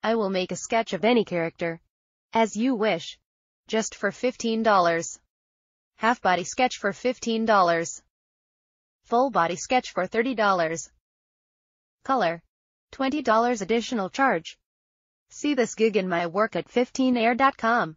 I will make a sketch of any character. As you wish. Just for $15. Half body sketch for $15. Full body sketch for $30. Color. $20 additional charge. See this gig in my work at 15air.com.